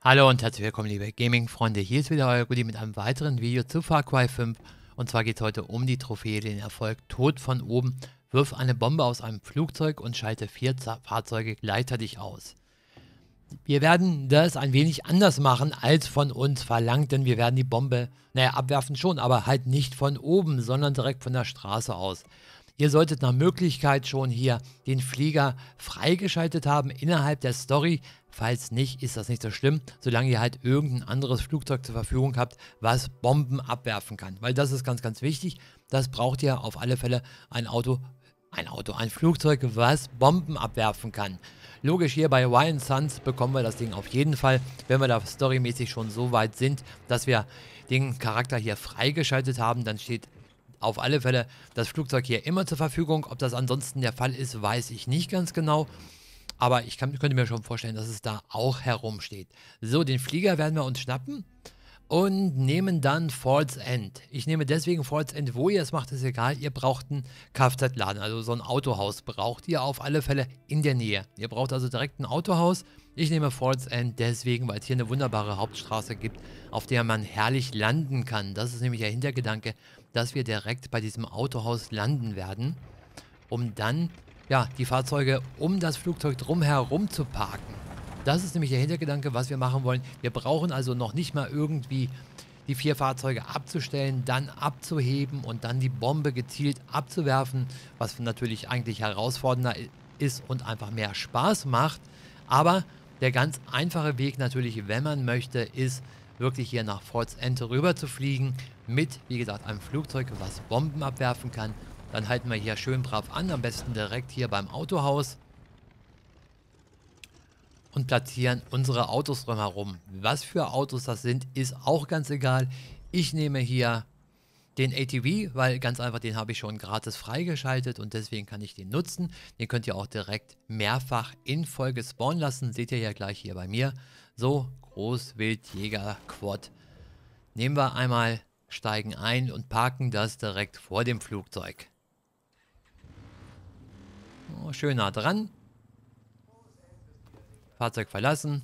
Hallo und herzlich willkommen liebe Gaming-Freunde, hier ist wieder euer Gudi mit einem weiteren Video zu Far Cry 5 und zwar geht es heute um die Trophäe, den Erfolg Tod von oben, wirf eine Bombe aus einem Flugzeug und schalte vier Z Fahrzeuge gleichzeitig aus. Wir werden das ein wenig anders machen als von uns verlangt, denn wir werden die Bombe, naja abwerfen schon, aber halt nicht von oben, sondern direkt von der Straße aus. Ihr solltet nach Möglichkeit schon hier den Flieger freigeschaltet haben innerhalb der Story. Falls nicht, ist das nicht so schlimm, solange ihr halt irgendein anderes Flugzeug zur Verfügung habt, was Bomben abwerfen kann. Weil das ist ganz, ganz wichtig. Das braucht ihr auf alle Fälle ein Auto, ein Auto, ein Flugzeug, was Bomben abwerfen kann. Logisch, hier bei Ryan Suns bekommen wir das Ding auf jeden Fall, wenn wir da storymäßig schon so weit sind, dass wir den Charakter hier freigeschaltet haben, dann steht auf alle Fälle das Flugzeug hier immer zur Verfügung. Ob das ansonsten der Fall ist, weiß ich nicht ganz genau. Aber ich kann, könnte mir schon vorstellen, dass es da auch herumsteht. So, den Flieger werden wir uns schnappen und nehmen dann False End. Ich nehme deswegen False End, wo ihr es macht, ist egal. Ihr braucht einen Kfz-Laden, also so ein Autohaus braucht ihr auf alle Fälle in der Nähe. Ihr braucht also direkt ein Autohaus. Ich nehme False End deswegen, weil es hier eine wunderbare Hauptstraße gibt, auf der man herrlich landen kann. Das ist nämlich der Hintergedanke, dass wir direkt bei diesem Autohaus landen werden, um dann ja, die Fahrzeuge um das Flugzeug drumherum zu parken. Das ist nämlich der Hintergedanke, was wir machen wollen. Wir brauchen also noch nicht mal irgendwie die vier Fahrzeuge abzustellen, dann abzuheben und dann die Bombe gezielt abzuwerfen, was natürlich eigentlich herausfordernder ist und einfach mehr Spaß macht. Aber der ganz einfache Weg natürlich, wenn man möchte, ist wirklich hier nach Forts End rüber zu fliegen mit, wie gesagt, einem Flugzeug, was Bomben abwerfen kann. Dann halten wir hier schön brav an, am besten direkt hier beim Autohaus und platzieren unsere Autos drumherum. Was für Autos das sind, ist auch ganz egal. Ich nehme hier den ATV, weil ganz einfach, den habe ich schon gratis freigeschaltet und deswegen kann ich den nutzen. Den könnt ihr auch direkt mehrfach in Folge spawnen lassen. Seht ihr ja gleich hier bei mir. So, Großwildjäger-Quad. Nehmen wir einmal, steigen ein und parken das direkt vor dem Flugzeug. Oh, schön nah dran. Fahrzeug verlassen.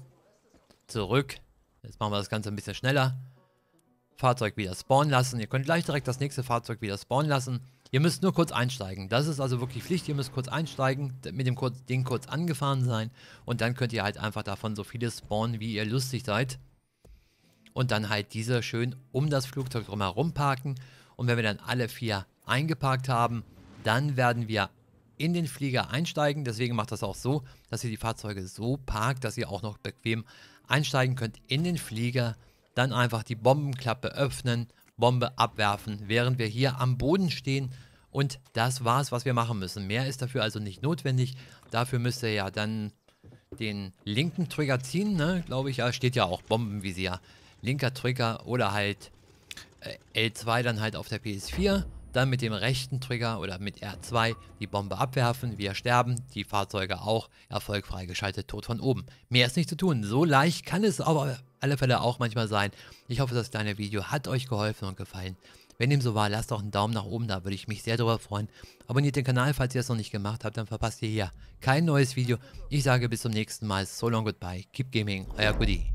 Zurück. Jetzt machen wir das Ganze ein bisschen schneller. Fahrzeug wieder spawnen lassen. Ihr könnt gleich direkt das nächste Fahrzeug wieder spawnen lassen. Ihr müsst nur kurz einsteigen. Das ist also wirklich Pflicht. Ihr müsst kurz einsteigen, mit dem Ding kurz angefahren sein. Und dann könnt ihr halt einfach davon so viele spawnen, wie ihr lustig seid. Und dann halt diese schön um das Flugzeug drumherum parken. Und wenn wir dann alle vier eingeparkt haben, dann werden wir in den Flieger einsteigen. Deswegen macht das auch so, dass ihr die Fahrzeuge so parkt, dass ihr auch noch bequem einsteigen könnt in den Flieger. Dann einfach die Bombenklappe öffnen, Bombe abwerfen, während wir hier am Boden stehen. Und das war's, was wir machen müssen. Mehr ist dafür also nicht notwendig. Dafür müsst ihr ja dann den linken Trigger ziehen, ne? glaube ich. Ja, steht ja auch Bombenvisier. Linker Trigger oder halt äh, L2 dann halt auf der PS4 dann mit dem rechten Trigger oder mit R2 die Bombe abwerfen, wir sterben, die Fahrzeuge auch, Erfolg freigeschaltet, tot von oben. Mehr ist nicht zu tun, so leicht kann es auf alle Fälle auch manchmal sein. Ich hoffe, das kleine Video hat euch geholfen und gefallen. Wenn dem so war, lasst doch einen Daumen nach oben da, würde ich mich sehr darüber freuen. Abonniert den Kanal, falls ihr das noch nicht gemacht habt, dann verpasst ihr hier kein neues Video. Ich sage bis zum nächsten Mal, so long goodbye, keep gaming, euer Goodie.